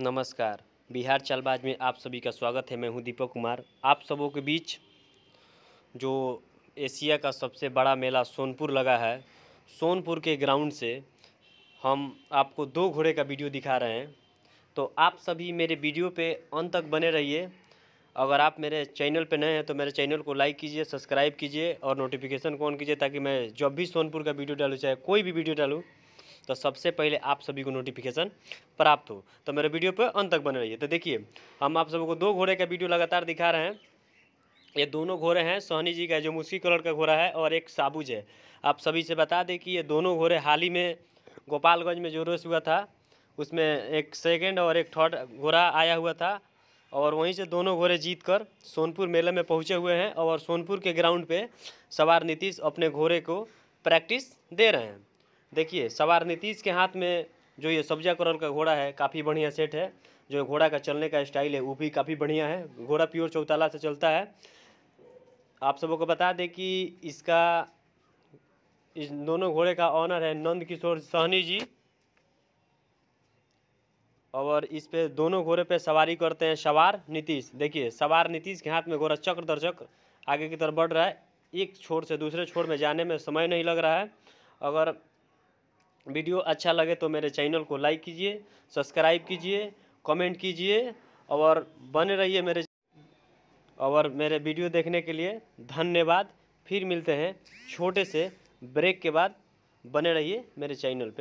नमस्कार बिहार चालबाज में आप सभी का स्वागत है मैं हूं दीपक कुमार आप सबों के बीच जो एशिया का सबसे बड़ा मेला सोनपुर लगा है सोनपुर के ग्राउंड से हम आपको दो घोड़े का वीडियो दिखा रहे हैं तो आप सभी मेरे वीडियो पे अंत तक बने रहिए अगर आप मेरे चैनल पे नए हैं तो मेरे चैनल को लाइक कीजिए सब्सक्राइब कीजिए और नोटिफिकेशन को ऑन कीजिए ताकि मैं जब भी सोनपुर का वीडियो डालूँ चाहे कोई भी वीडियो डालूँ तो सबसे पहले आप सभी को नोटिफिकेशन प्राप्त हो तो मेरे वीडियो पर अंत तक बने रहिए तो देखिए हम आप सबको दो घोड़े का वीडियो लगातार दिखा रहे हैं ये दोनों घोड़े हैं सोहनी जी का जो मुस्की कलर का घोड़ा है और एक साबुज है आप सभी से बता दें कि ये दोनों घोड़े हाल ही में गोपालगंज में जो रेस हुआ था उसमें एक सेकेंड और एक थर्ड घोड़ा आया हुआ था और वहीं से दोनों घोड़े जीत कर सोनपुर मेले में पहुंचे हुए हैं और सोनपुर के ग्राउंड पे सवार नीतीश अपने घोड़े को प्रैक्टिस दे रहे हैं देखिए सवार नीतीश के हाथ में जो ये सब्जा करल का घोड़ा है काफ़ी बढ़िया सेट है जो घोड़ा का चलने का स्टाइल है वो भी काफ़ी बढ़िया है घोड़ा प्योर चौताला से चलता है आप सबों को बता दें कि इसका इस दोनों घोड़े का ऑनर है नंद किशोर सहनी जी और इस पे दोनों घोड़े पे सवारी करते हैं सवार नीतीश देखिए सवार नीतीश के हाथ में घोड़ा चक्र दर चक्र आगे की तरफ बढ़ रहा है एक छोर से दूसरे छोर में जाने में समय नहीं लग रहा है अगर वीडियो अच्छा लगे तो मेरे चैनल को लाइक कीजिए सब्सक्राइब कीजिए कमेंट कीजिए और बने रहिए मेरे और मेरे वीडियो देखने के लिए धन्यवाद फिर मिलते हैं छोटे से ब्रेक के बाद बने रहिए मेरे चैनल पे